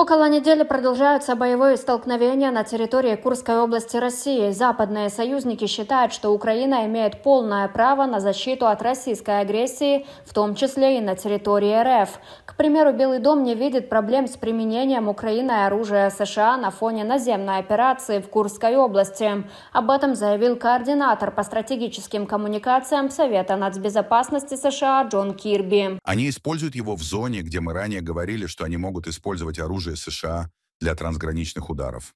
Около недели продолжаются боевые столкновения на территории Курской области России. Западные союзники считают, что Украина имеет полное право на защиту от российской агрессии, в том числе и на территории РФ. К примеру, Белый дом не видит проблем с применением Украиной оружия США на фоне наземной операции в Курской области. Об этом заявил координатор по стратегическим коммуникациям Совета нацбезопасности США Джон Кирби. Они используют его в зоне, где мы ранее говорили, что они могут использовать оружие оружия США для трансграничных ударов.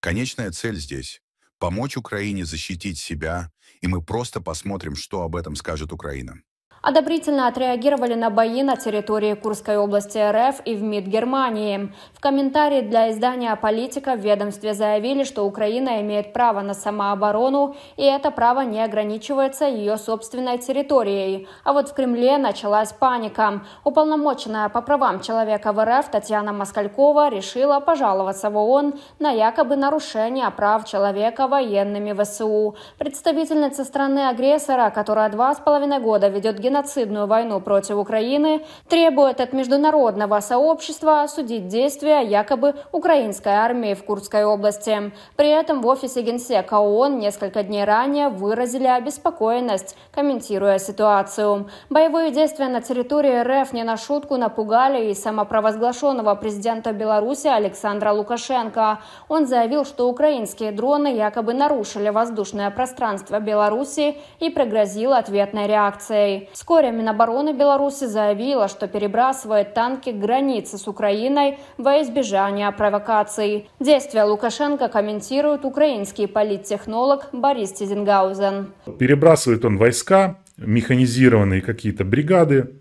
Конечная цель здесь – помочь Украине защитить себя, и мы просто посмотрим, что об этом скажет Украина одобрительно отреагировали на бои на территории Курской области РФ и в МИД Германии. В комментарии для издания «Политика» в ведомстве заявили, что Украина имеет право на самооборону, и это право не ограничивается ее собственной территорией. А вот в Кремле началась паника. Уполномоченная по правам человека в РФ Татьяна Москалькова решила пожаловаться в ООН на якобы нарушение прав человека военными ВСУ. Представительница страны-агрессора, которая два с половиной года ведет геноцидную войну против Украины, требует от международного сообщества осудить действия якобы украинской армии в Курской области. При этом в офисе Генсека ООН несколько дней ранее выразили обеспокоенность, комментируя ситуацию. Боевые действия на территории РФ не на шутку напугали и самопровозглашенного президента Беларуси Александра Лукашенко. Он заявил, что украинские дроны якобы нарушили воздушное пространство Беларуси и пригрозил ответной реакцией. Вскоре Минобороны Беларуси заявила, что перебрасывает танки к границе с Украиной во избежание провокаций. Действия Лукашенко комментирует украинский политтехнолог Борис Тизенгаузен. Перебрасывает он войска, механизированные какие-то бригады,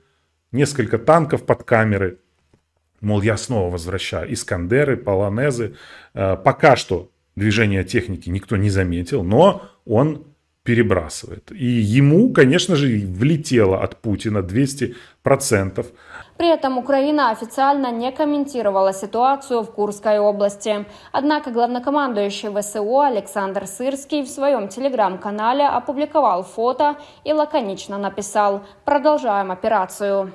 несколько танков под камеры. Мол, я снова возвращаю Искандеры, Полонезы. Э, пока что движение техники никто не заметил, но он перебрасывает. И ему, конечно же, влетело от Путина 200%. При этом Украина официально не комментировала ситуацию в Курской области. Однако главнокомандующий ВСУ Александр Сырский в своем телеграм-канале опубликовал фото и лаконично написал «Продолжаем операцию».